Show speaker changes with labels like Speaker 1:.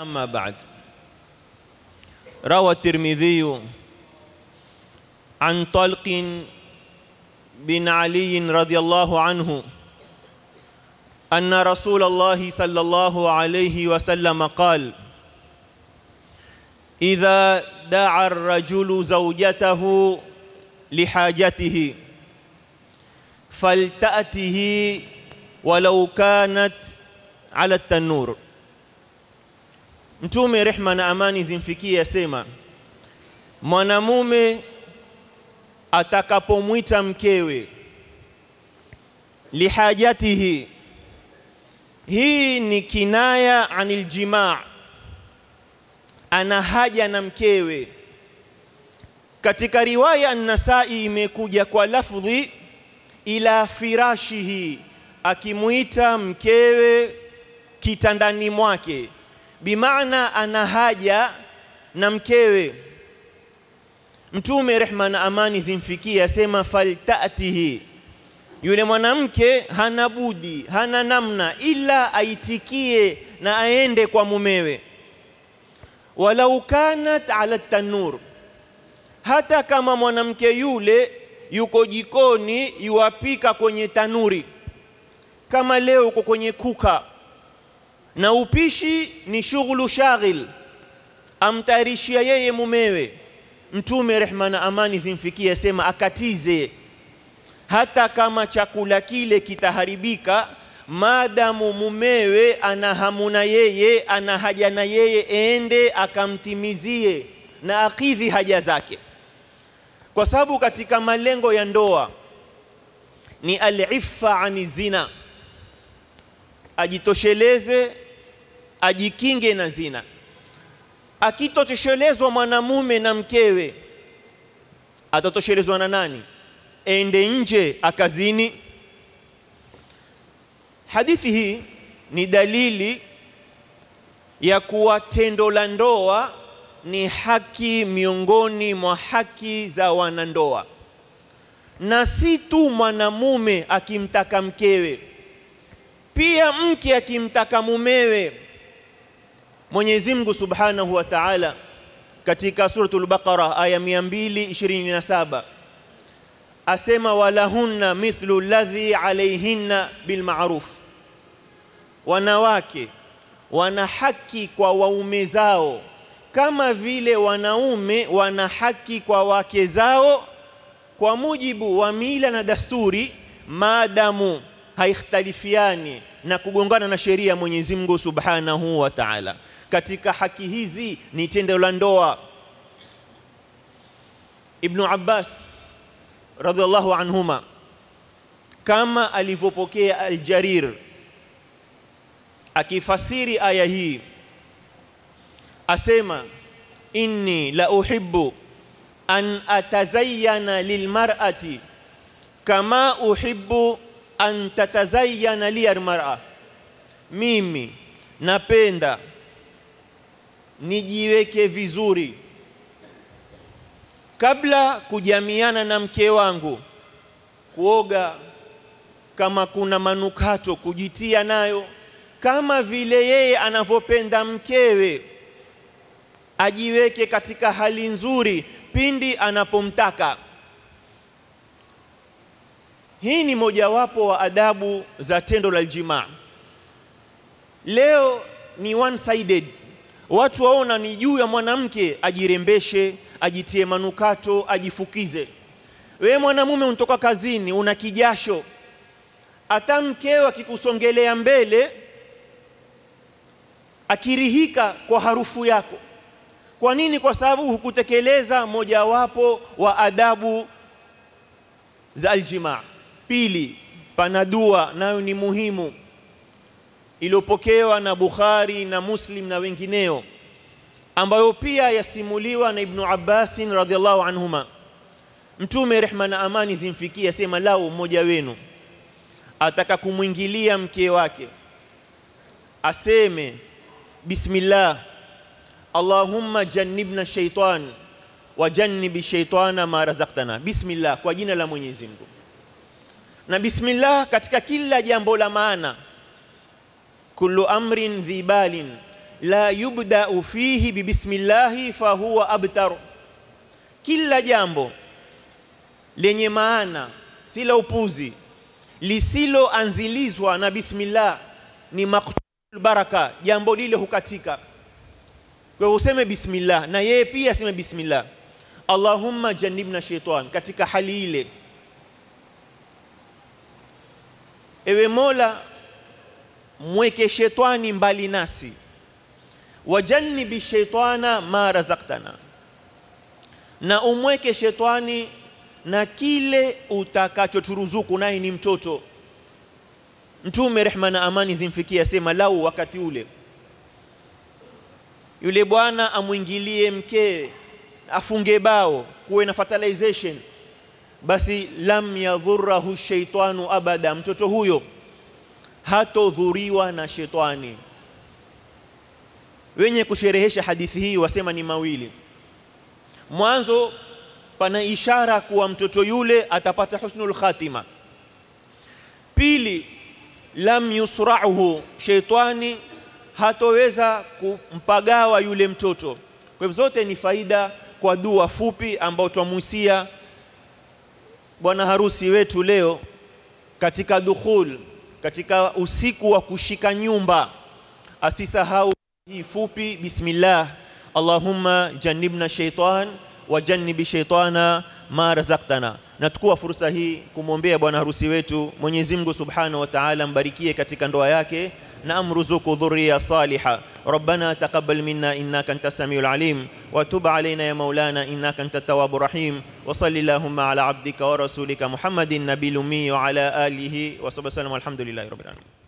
Speaker 1: أما بعد روى الترمذي عن طلق بن علي رضي الله عنه أن رسول الله صلى الله عليه وسلم قال إذا دعا الرجل زوجته لحاجته فلتأته ولو كانت على التنور Mtume rehma na amani zimfikie asema, mwanamume atakapomwita mkewe lihajatihi, hii ni kinaya anil jimaa, ana haja na mkewe. Katika riwaya An-Nasai imekuja kwa lafdhi ila firashihi, akimuita mkewe kitandani mwake bimaana ana haja na mkewe mtume rehma na amani zimfikie asema faltatihi yule mwanamke hana budi hana namna ila aitikie na aende kwa mumewe walau kanat ala tanur hata kama mwanamke yule yuko jikoni yuwapika kwenye tanuri kama leo uko kwenye kuka na upishi ni shughulu shaghil, amtayarishia yeye mumewe. Mtume rehma na amani zimfikie asema akatize, hata kama chakula kile kitaharibika, maadamu mumewe ana hamu na yeye, ana haja na yeye, ende akamtimizie na akidhi haja zake, kwa sababu katika malengo ya ndoa ni al-iffa ani zina, ajitosheleze ajikinge na zina. Akitotoshelezwa mwanamume na mkewe, atatoshelezwa na nani? Ende nje akazini. Hadithi hii ni dalili ya kuwa tendo la ndoa ni haki miongoni mwa haki za wanandoa, na si tu mwanamume akimtaka mkewe, pia mke akimtaka mumewe Mwenyezi Mungu Subhanahu wa Ta'ala katika suratul Baqara aya 227 asema walahunna mithlu alladhi alayhinna bilma'ruf, wanawake wana haki kwa waume zao kama vile wanaume wana haki kwa wake zao kwa mujibu wa mila na dasturi, maadamu haikhtalifiani na kugongana na sheria ya Mwenyezi Mungu Subhanahu wa Ta'ala katika haki hizi ni tendo la ndoa. Ibnu Abbas radhiallahu anhuma kama alivyopokea Aljarir akifasiri aya hii asema, inni la uhibbu an atazayyana lilmar'ati kama uhibbu an tatazayyana liyalmar'a, mimi napenda nijiweke vizuri kabla kujamiana na mke wangu, kuoga kama kuna manukato kujitia nayo, kama vile yeye anavyopenda mkewe, ajiweke katika hali nzuri pindi anapomtaka. Hii ni mojawapo wa adabu za tendo la ljimaa Leo ni one sided Watu waona ni juu ya mwanamke ajirembeshe, ajitie manukato, ajifukize. Wewe mwanamume unatoka kazini, una kijasho, hata mkeo akikusongelea mbele akirihika kwa harufu yako. Kwa nini? Kwa sababu hukutekeleza mojawapo wa adabu za aljimaa. Pili, panadua nayo ni muhimu iliyopokewa na Bukhari na Muslim na wengineo ambayo pia yasimuliwa na Ibnu Abbasin radhiallahu anhuma. Mtume rehma na amani zimfikie asema, lau mmoja wenu ataka kumwingilia mke wake aseme bismillah, allahumma jannibna shaitan wa jannibi shaitana ma razaktana. Bismillah, kwa jina la Mwenyezi Mungu. Na bismillah katika kila jambo la maana kullu amrin dhi balin la yubdau fihi bibismillahi fahuwa abtar kila jambo lenye maana si la upuzi lisiloanzilizwa na bismillah ni maktul baraka, jambo lile hukatika. Kwa hiyo useme bismillah, na yeye pia aseme bismillah, allahumma jannibna shaitan. Katika hali ile, ewe Mola mweke shetani mbali nasi wajannibi shetana ma razaktana na umweke shetani na kile utakachoturuzuku naye ni mtoto mtume rehma na amani zimfikie asema lau wakati ule yule bwana amwingilie mkee afunge bao kuwe na fertilization basi lam yadhurahu shaitanu abada mtoto huyo hatodhuriwa na shetani. Wenye kusherehesha hadithi hii wasema ni mawili. Mwanzo pana ishara kuwa mtoto yule atapata husnul khatima. Pili, lam yusra'uhu, shetani hatoweza kumpagawa yule mtoto. Kwa hivyo zote ni faida kwa dua fupi ambayo twamusia bwana harusi wetu leo katika dukhul katika usiku wa kushika nyumba asisahau hii fupi bismillah allahumma jannibna shaitan wa shaitana ma razaqtana na tukua fursa hii kumwombea bwana harusi wetu Mwenyezi Mungu Subhanahu wa Ta'ala mbarikie katika ndoa yake نعم ذرية صالحة ربنا تقبل منا إنك أنت السميع العليم وتب علينا يا مولانا إنك أنت التواب الرحيم وصل اللهم على عبدك ورسولك محمد النبي الأمي وعلى آله وصحبه وسلم والحمد لله رب العالمين